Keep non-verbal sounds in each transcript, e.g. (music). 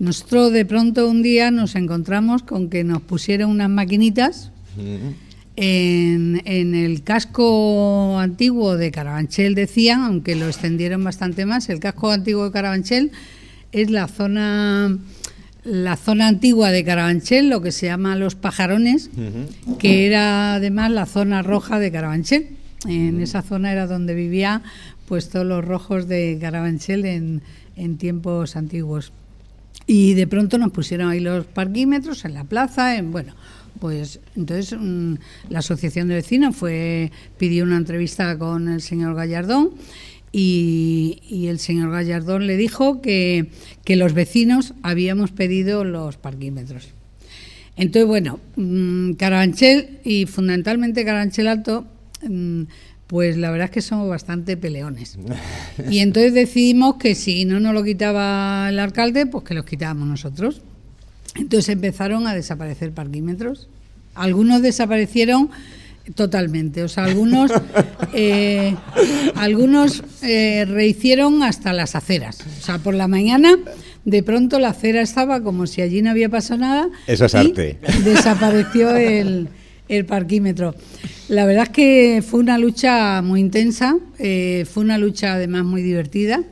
Nosotros de pronto un día nos encontramos con que nos pusieron unas maquinitas en, el casco antiguo de Carabanchel, decían, aunque lo extendieron bastante más, el casco antiguo de Carabanchel es la zona la zona antigua de Carabanchel, lo que se llama Los Pajarones, que era además la zona roja de Carabanchel. En esa zona era donde vivía pues todos los rojos de Carabanchel en, en tiempos antiguos. Y de pronto nos pusieron ahí los parquímetros en la plaza, en, bueno, pues entonces mm, la asociación de vecinos fue pidió una entrevista con el señor Gallardón y, el señor Gallardón le dijo que, los vecinos habíamos pedido los parquímetros. Entonces, bueno, mm, Caranchel Carabanchel y fundamentalmente Carabanchel Alto mm, pues la verdad es que somos bastante peleones. (laughs) Y entonces decidimos que si no nos lo quitaba el alcalde, pues que los quitábamos nosotros. Entonces empezaron a desaparecer parquímetros. Algunos desaparecieron totalmente, o sea, algunos, (laughs) eh, algunos eh, rehicieron hasta las aceras. O sea, por la mañana de pronto la acera estaba como si allí no había pasado nada. Eso es arte. Desapareció el el parquímetro. La verdad es que fue una lucha muy intensa, eh, fue una lucha además muy divertida.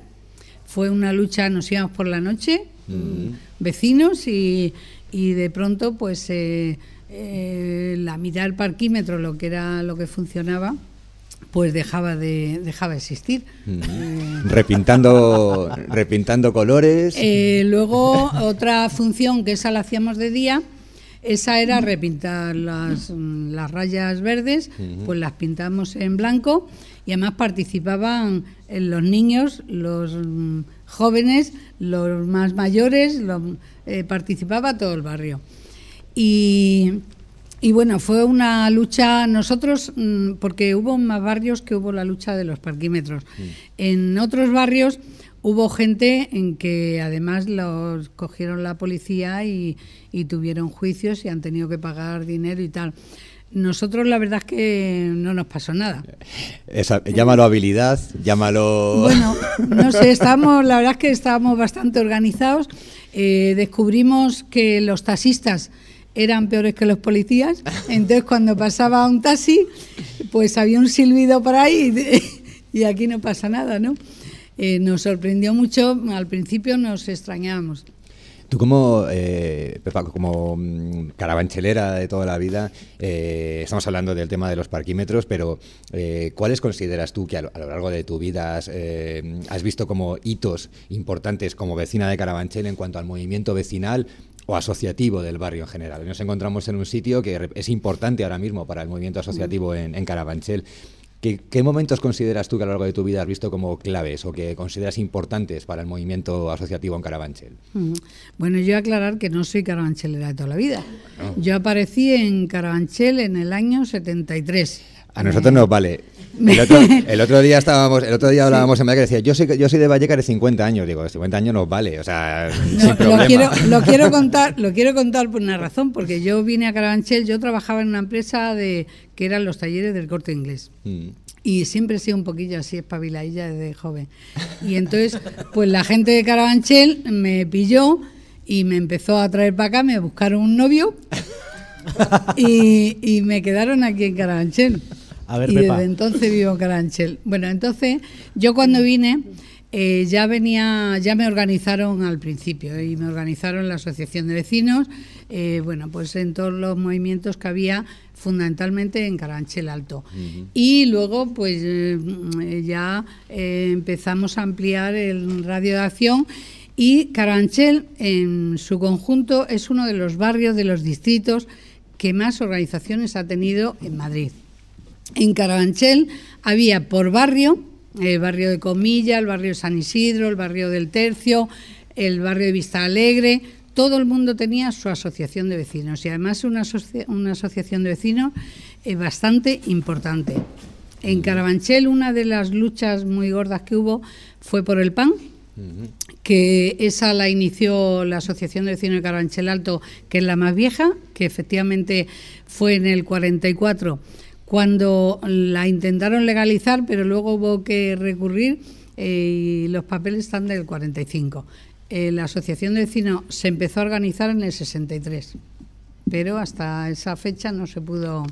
Fue una lucha, nos íbamos por la noche, mm. vecinos, y, y, de pronto, pues eh, eh, la mitad del parquímetro, lo que era lo que funcionaba, pues dejaba de dejaba existir mm. repintando repintando colores luego otra función que esa la hacíamos de día esa era repintar las, mm, rayas verdes, pues las pintamos en blanco y además participaban eh, los niños, los mm, jóvenes, los más mayores, eh, participaba todo el barrio. Y, bueno, fue una lucha, nosotros, mm, porque hubo más barrios que hubo la lucha de los parquímetros. En otros barrios Hubo gente en que además los cogieron la policía y, tuvieron juicios y han tenido que pagar dinero y tal. Nosotros la verdad es que no nos pasó nada. llámalo habilidad, llámalo... Bueno, no sé, estábamos, la verdad es que estábamos bastante organizados. Eh, descubrimos que los taxistas eran peores que los policías, entonces cuando pasaba un taxi, pues había un silbido por ahí y, (laughs) y aquí no pasa nada, ¿no? Eh, nos sorprendió mucho, al principio nos extrañamos. Tú como, eh, como mm, carabanchelera de toda la vida, eh, estamos hablando del tema de los parquímetros, pero ¿cuáles consideras tú que a lo, largo de tu vida has, visto como hitos importantes como vecina de Carabanchel en cuanto al movimiento vecinal o asociativo del barrio en general? Nos encontramos en un sitio que es importante ahora mismo para el movimiento asociativo en, en Carabanchel. ¿Qué, momentos consideras tú que a lo largo de tu vida has visto como claves o que consideras importantes para el movimiento asociativo en Carabanchel? Bueno, yo aclarar que no soy carabanchelera de toda la vida. Yo aparecí en Carabanchel en el año 73. A nosotros nos vale. (laughs) El otro, día estábamos, el otro día hablábamos en que decía, yo soy, de Vallecas de 50 años. Digo, 50 años nos vale, o sea, Lo (laughs) quiero, contar, lo quiero contar por una razón, porque yo vine a Carabanchel, yo trabajaba en una empresa de que eran los talleres del corte inglés. Mm. Y siempre he sido un poquillo así espabiladilla desde joven. Y entonces, pues la gente de Carabanchel me pilló y me empezó a traer para acá, me buscaron un novio (laughs) y, y me quedaron aquí en Carabanchel y desde entonces vivo en Caranchel. Bueno, entonces yo cuando vine eh, ya venía, ya me organizaron al principio y me organizaron la asociación de vecinos, eh, bueno, pues en todos los movimientos que había fundamentalmente en Caranchel Alto. Y luego, pues eh, ya empezamos a ampliar el radio de acción. Y Caranchel, en su conjunto, es uno de los barrios de los distritos que más organizaciones ha tenido en Madrid en Carabanchel había por barrio, el barrio de Comilla, el barrio de San Isidro, el barrio del Tercio, el barrio de Vista Alegre, todo el mundo tenía su asociación de vecinos y además una, asociación de vecinos es eh, bastante importante. En Carabanchel una de las luchas muy gordas que hubo fue por el pan, que esa la inició la Asociación de Vecinos de Carabanchel Alto, que es la más vieja, que efectivamente fue en el 44 cuando la intentaron legalizar, pero luego hubo que recurrir eh, y los papeles están del 45. Eh, la Asociación de Vecinos se empezó a organizar en el 63, pero hasta esa fecha no se pudo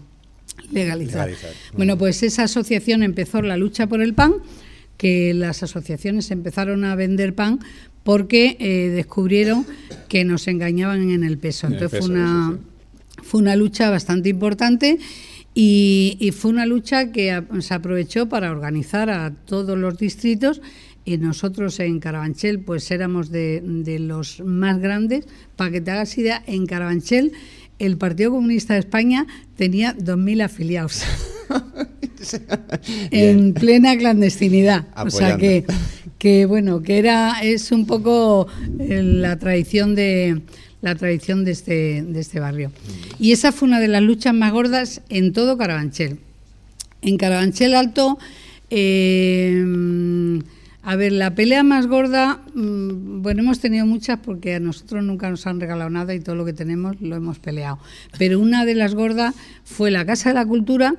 legalizar. Bueno, pues esa asociación empezó la lucha por el pan, que las asociaciones empezaron a vender pan porque eh, descubrieron que nos engañaban en el peso. Entonces una, fue una lucha bastante importante. Y, fue una lucha que ah, se aprovechó para organizar a todos los distritos y nosotros en Carabanchel pues éramos de, los más grandes. Para que te hagas idea, en Carabanchel el Partido Comunista de España tenía 2.000 afiliados. (laughs) en plena clandestinidad. O sea que, que, bueno, que era, es un poco eh, la tradición de, la tradición de este, de este barrio. Y esa fue una de las luchas más gordas en todo Carabanchel. En Carabanchel Alto, eh, a ver, la pelea más gorda, mm, bueno, hemos tenido muchas porque a nosotros nunca nos han regalado nada y todo lo que tenemos lo hemos peleado. Pero una de las gordas fue la Casa de la Cultura,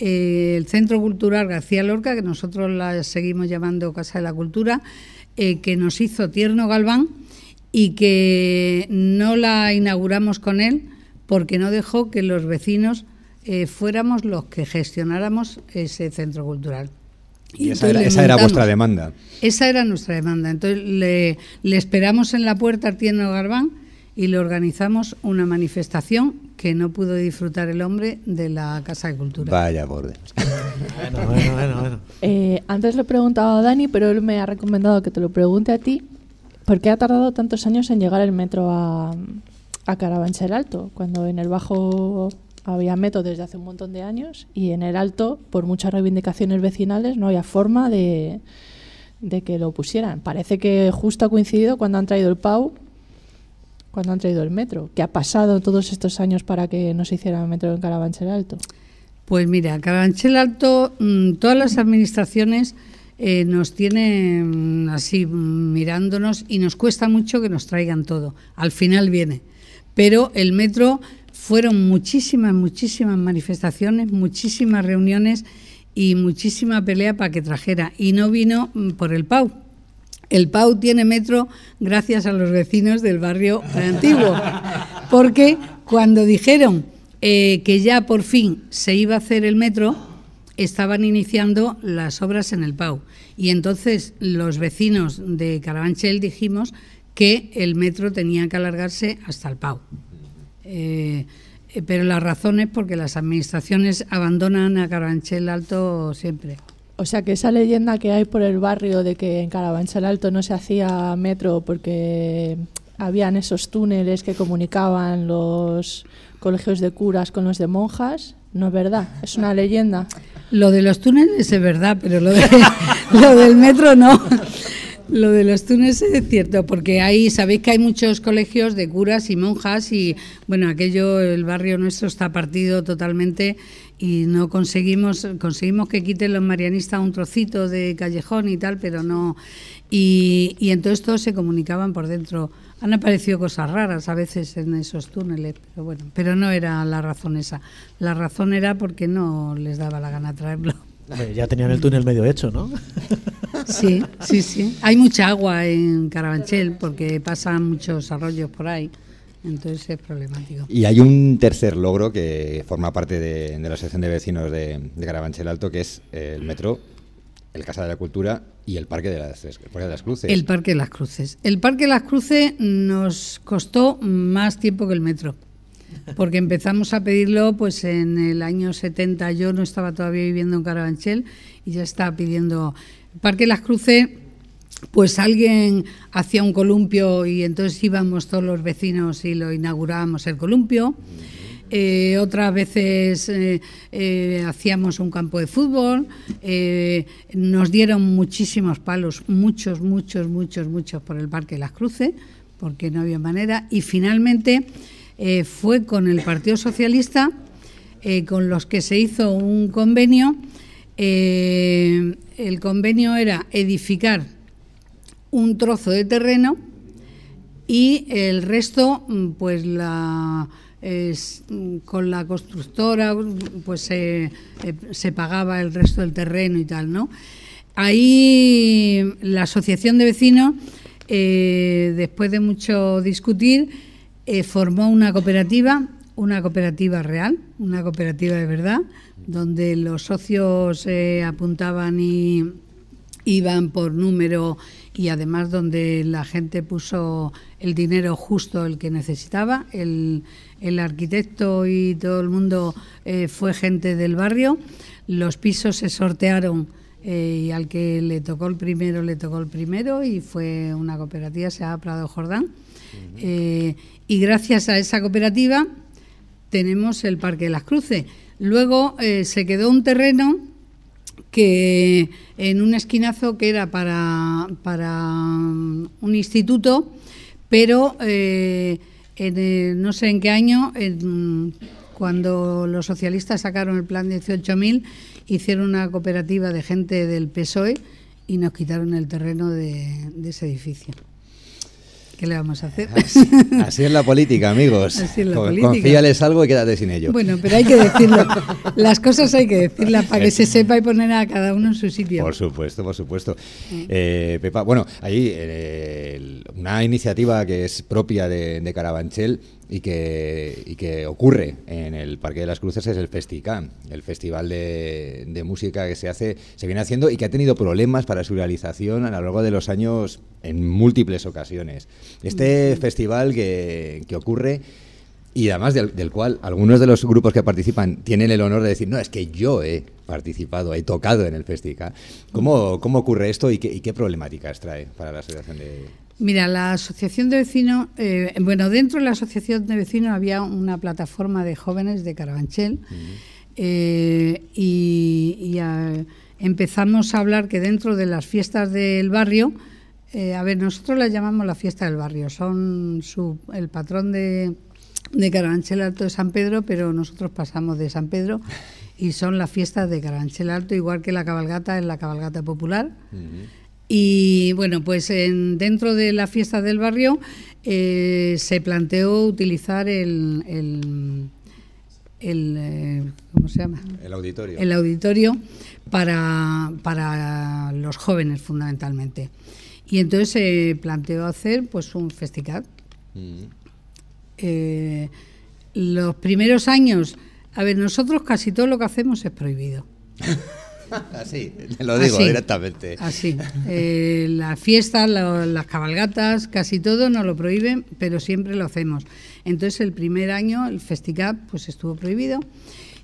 eh, el Centro Cultural García Lorca, que nosotros la seguimos llamando Casa de la Cultura, eh, que nos hizo Tierno Galván y que no la inauguramos con él porque no dejó que los vecinos eh, fuéramos los que gestionáramos ese centro cultural. Y, esa, era, vuestra demanda. Esa era nuestra demanda. Entonces le, esperamos en la puerta a Tierno Garbán y le organizamos una manifestación que no pudo disfrutar el hombre de la Casa de Cultura. Vaya borde. bueno, bueno, bueno. bueno. Eh, antes le he preguntado a Dani, pero él me ha recomendado que te lo pregunte a ti. ¿Por qué ha tardado tantos años en llegar el metro a, a Carabanchel Alto? Cuando en el Bajo había metro desde hace un montón de años y en el Alto, por muchas reivindicaciones vecinales, no había forma de, que lo pusieran. Parece que justo ha coincidido cuando han traído el PAU, cuando han traído el metro. ¿Qué ha pasado todos estos años para que no se hiciera el metro en Carabanchel Alto? Pues mira, Carabanchel Alto, mm, todas las administraciones eh, nos tiene mm, así mm, mirándonos y nos cuesta mucho que nos traigan todo. Al final viene. Pero el metro fueron muchísimas, muchísimas manifestaciones, muchísimas reuniones y muchísima pelea para que trajera. Y no vino mm, por el PAU. El PAU tiene metro gracias a los vecinos del barrio antiguo. Porque cuando dijeron eh, que ya por fin se iba a hacer el metro, estaban iniciando las obras en el Pau. Y entonces los vecinos de Carabanchel dijimos que el metro tenía que alargarse hasta el Pau. Eh, eh, pero la razón es porque las administraciones abandonan a Carabanchel Alto siempre. O sea que esa leyenda que hay por el barrio de que en Carabanchel Alto no se hacía metro porque habían esos túneles que comunicaban los colegios de curas con los de monjas, no es verdad, es una leyenda. Lo de los túneles es verdad, pero lo, de, (laughs) lo del metro no. Lo de los túneles es cierto, porque ahí sabéis que hay muchos colegios de curas y monjas y bueno, aquello, el barrio nuestro está partido totalmente y no conseguimos, conseguimos que quiten los marianistas un trocito de callejón y tal, pero no. Y, y entonces todos se comunicaban por dentro. Han aparecido cosas raras a veces en esos túneles, pero bueno, pero no era la razón esa. La razón era porque no les daba la gana traerlo. Ya tenían el túnel medio hecho, ¿no? Sí, sí, sí. Hay mucha agua en Carabanchel porque pasan muchos arroyos por ahí. Entonces es problemático. Y hay un tercer logro que forma parte de, la sección de vecinos de Carabanchel Alto, que es el metro el Casa de la Cultura y el Parque de las, Cruces. El Parque de las Cruces. El Parque de las Cruces nos costó más tiempo que el metro, porque empezamos a pedirlo pues en el año 70, yo no estaba todavía viviendo en Carabanchel y ya estaba pidiendo... El Parque de las Cruces pues alguien hacía un columpio y entonces íbamos todos los vecinos y lo inaugurábamos el columpio. Eh, otras veces eh, eh, hacíamos un campo de fútbol, nos dieron muchísimos palos, muchos, muchos, muchos, muchos por el Parque de las Cruces, porque no había manera, y finalmente fue con el Partido Socialista, con los que se hizo un convenio. el convenio era edificar un trozo de terreno y el resto, mm, pues la Mm, con la constructora mm, pues eh, se, pagaba el resto del terreno y tal, ¿no? Ahí la asociación de vecinos, eh, después de mucho discutir, eh, formó una cooperativa, una cooperativa real, una cooperativa de verdad, donde los socios apuntaban y iban por número y además donde la gente puso el dinero justo el que necesitaba. El, el arquitecto y todo el mundo eh, fue gente del barrio. Los pisos se sortearon eh, y al que le tocó el primero, le tocó el primero y fue una cooperativa, se ha Prado Jordán. Eh, y gracias a esa cooperativa tenemos el Parque de las Cruces. Luego se quedó un terreno que en un esquinazo que era para, para mm, un instituto, pero eh, no sé en qué año, mm, cuando los socialistas sacaron el plan 18.000, hicieron una cooperativa de gente del PSOE y nos quitaron el terreno de ese edificio. ¿Qué le vamos a hacer? Así, es la política, amigos. (laughs) Así es la política. Confíales algo y quédate sin ello. Bueno, pero hay que decirlo. (laughs) Las cosas hay que decirlas para que eh, se sepa y poner a cada uno en su sitio. Por supuesto, por supuesto. Eh, bueno, ahí eh, una iniciativa que es propia de Carabanchel y que, y que ocurre en el Parque de las Cruces es el Festicam, el festival de, música que se hace, se viene haciendo y que ha tenido problemas para su realización a lo largo de los años en múltiples ocasiones. Este mm. festival que, que, ocurre y además del, cual algunos de los grupos que participan tienen el honor de decir, no, es que yo he participado, he tocado en el Festicam. ¿Cómo, cómo ocurre esto y qué, y qué problemáticas trae para la asociación de... Mira, la asociación de vecinos, eh, bueno, dentro de la asociación de vecinos había una plataforma de jóvenes de Carabanchel eh, y, ah, empezamos a hablar que dentro de las fiestas del barrio, eh, a ver, nosotros las llamamos la fiesta del barrio, son el patrón de, de Carabanchel Alto de San Pedro, pero nosotros pasamos de San Pedro y son las fiestas de Carabanchel Alto, igual que la cabalgata es la cabalgata popular. Y bueno, pues dentro de las fiestas del barrio eh, se planteó utilizar el, eh, ¿cómo se llama? el auditorio. El auditorio para, los jóvenes fundamentalmente. Y entonces se planteó hacer pues un festival. Mm. Eh, los primeros años, a ver, nosotros casi todo lo que hacemos es prohibido. (laughs) (laughs) Así, te lo digo directamente. Así. Eh, las fiestas, las cabalgatas, casi todo nos lo prohíben, pero siempre lo hacemos. Entonces, el primer año, el Festicap, pues estuvo prohibido.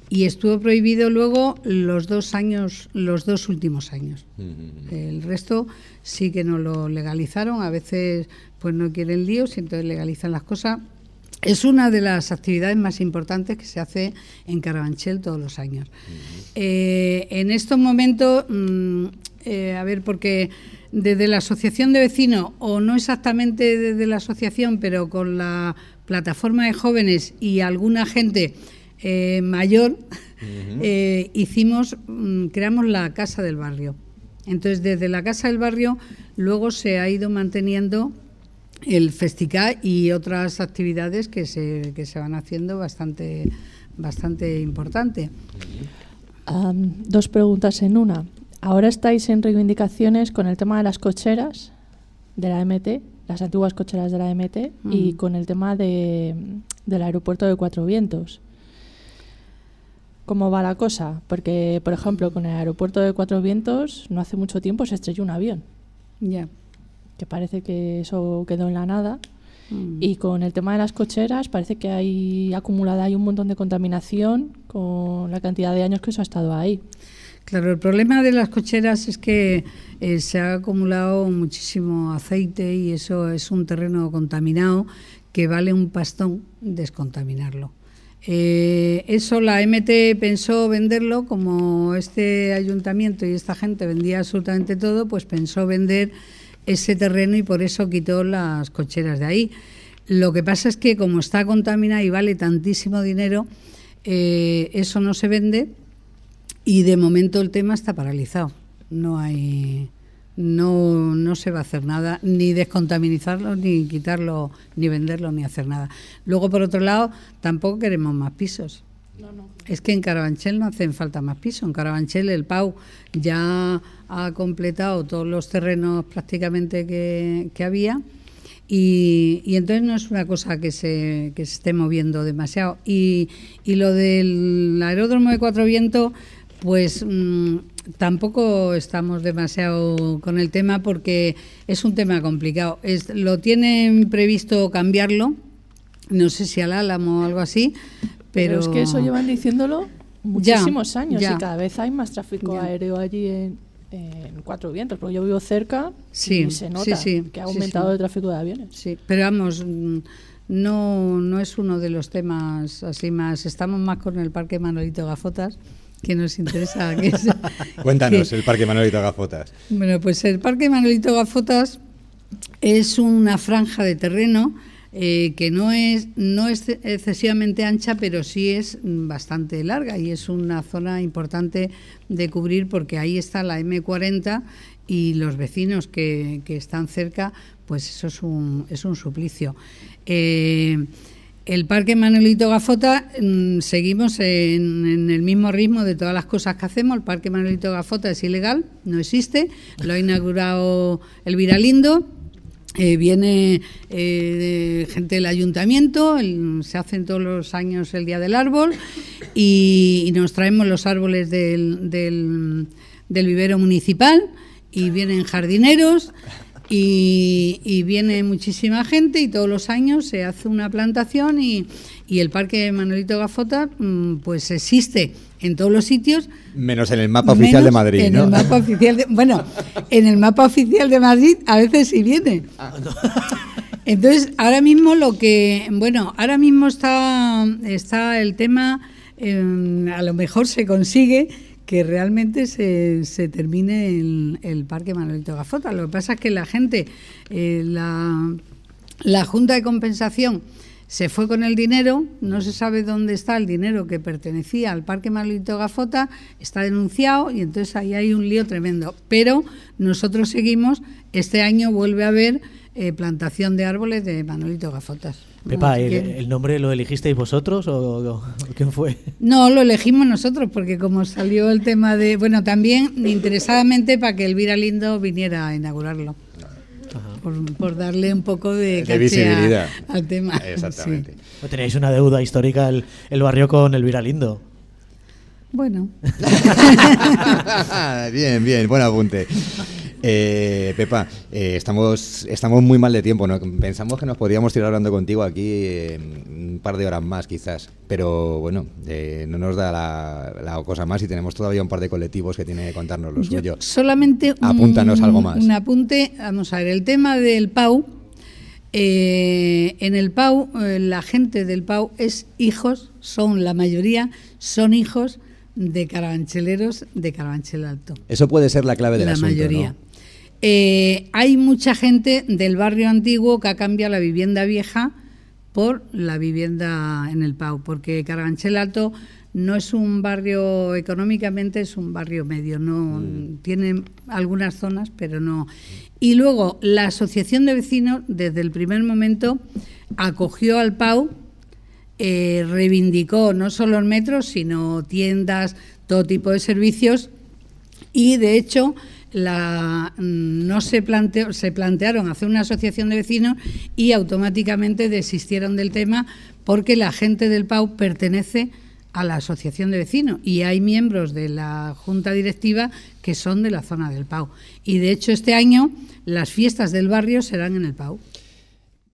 Y estuvo prohibido luego los dos años, los dos últimos años. Mm-hmm. El resto sí que nos lo legalizaron. A veces, pues no quieren líos y entonces legalizan las cosas es una de las actividades más importantes que se hace en Carabanchel todos los años. Eh, en estos momentos, mm, eh, a ver, porque desde la asociación de vecinos, o no exactamente desde la asociación, pero con la plataforma de jóvenes y alguna gente eh, mayor, (laughs) hicimos, mm, creamos la Casa del Barrio. Entonces, desde la Casa del Barrio, luego se ha ido manteniendo el festival y otras actividades que se, que se van haciendo bastante, bastante importante. dos preguntas en una. Ahora estáis en reivindicaciones con el tema de las cocheras de la MT, las antiguas cocheras de la MT, y mm. con el tema de, del aeropuerto de Cuatro Vientos. ¿Cómo va la cosa? Porque, por ejemplo, con el aeropuerto de Cuatro Vientos, no hace mucho tiempo se estrelló un avión. Ya parece que eso quedó en la nada. Mm. Y con el tema de las cocheras, parece que hay acumulada hay un montón de contaminación con la cantidad de años que eso ha estado ahí. Claro, el problema de las cocheras es que eh, se ha acumulado muchísimo aceite y eso es un terreno contaminado que vale un pastón descontaminarlo. Eh, eso la MT pensó venderlo, como este ayuntamiento y esta gente vendía absolutamente todo, pues pensó vender ese terreno y por eso quitó las cocheras de ahí. Lo que pasa es que como está contaminada y vale tantísimo dinero, eh, eso no se vende y de momento el tema está paralizado. No hay, no se va a hacer nada, ni descontaminizarlo, ni quitarlo, ni venderlo, ni hacer nada. Luego, por otro lado, tampoco queremos más pisos. Es que en Carabanchel no hacen falta más pisos. En Carabanchel el PAU ya ha completado todos los terrenos prácticamente que, había. Y, entonces no es una cosa que se, que se esté moviendo demasiado. Y, lo del aeródromo de Cuatro Vientos, pues mm, tampoco estamos demasiado con el tema porque es un tema complicado. Es, lo tienen previsto cambiarlo, no sé si al Álamo o algo así, pero, es que eso llevan diciéndolo muchísimos años y cada vez hay más tráfico aéreo allí en, Cuatro Vientos, porque yo vivo cerca sí, y se nota que ha aumentado el tráfico de aviones. Sí, pero vamos, mm, no, es uno de los temas así más. Estamos más con el Parque Manolito Gafotas que nos interesa. (laughs) Cuéntanos el Parque Manolito Gafotas. Bueno, pues el Parque Manolito Gafotas es una franja de terreno eh, que no es, no es excesivamente ancha, pero sí es bastante larga y es una zona importante de cubrir porque ahí está la M40 y los vecinos que, están cerca, pues eso es un, es un suplicio. Eh, el Parque Manuelito Gafota, mm, seguimos en, en, el mismo ritmo de todas las cosas que hacemos. El Parque Manuelito Gafota es ilegal, no existe. Lo ha inaugurado el Viralindo eh, viene eh, gente del ayuntamiento, se hacen todos los años el Día del Árbol y, nos traemos los árboles del, del vivero municipal y vienen jardineros y, viene muchísima gente y todos los años se hace una plantación y, y el parque Manolito Gafota mm, pues existe en todos los sitios. Menos en el mapa oficial de Madrid, en El mapa oficial bueno, (laughs) en el mapa oficial de Madrid a veces sí viene. Ah, (laughs) Entonces, ahora mismo lo que, bueno, ahora mismo está, está el tema, em, a lo mejor se consigue que realmente se, se termine el, Parque Manuelito Gafota. Lo que pasa es que la gente, eh, la, la Junta de Compensación se fue con el dinero, no se sabe dónde está el dinero que pertenecía al Parque Manuelito Gafota, está denunciado y entonces ahí hay un lío tremendo. Pero nosotros seguimos, este año vuelve a haber eh, plantación de árboles de Manolito Gafotas. Pepa, ¿el, nombre lo elegisteis vosotros o, quién fue? No, lo elegimos nosotros porque como salió el tema de... Bueno, también interesadamente para que Elvira Lindo viniera a inaugurarlo. Por, darle un poco de, visibilidad al tema. Exactamente. Tenéis una deuda histórica el, el barrio con Elvira Lindo. Bueno. (laughs) bien, bien, buen apunte. Eh, Pepa, eh, estamos, estamos muy mal de tiempo. ¿no? Pensamos que nos podríamos ir hablando contigo aquí eh, un par de horas más, quizás. Pero bueno, no nos da la, cosa más y tenemos todavía un par de colectivos que tiene que contarnos los suyo. Solamente Apúntanos algo más. Un apunte. Vamos a ver, el tema del PAU. en el PAU, la gente del PAU es hijos, son la mayoría, son hijos de carabancheleros de Carabanchel Alto. Eso puede ser la clave de la mayoría. Eh, hay mucha gente del barrio antiguo que ha cambiado la vivienda vieja por la vivienda en el Pau, porque Carganchel Alto no es un barrio económicamente, es un barrio medio, no mm. tiene algunas zonas, pero no. Y luego la Asociación de Vecinos desde el primer momento acogió al Pau, eh, reivindicó no solo el metro, sino tiendas, todo tipo de servicios y de hecho la, mm, no se, planteó, se plantearon hacer una asociación de vecinos y automáticamente desistieron del tema porque la gente del PAU pertenece a la asociación de vecinos y hay miembros de la junta directiva que son de la zona del PAU. Y de hecho este año las fiestas del barrio serán en el PAU.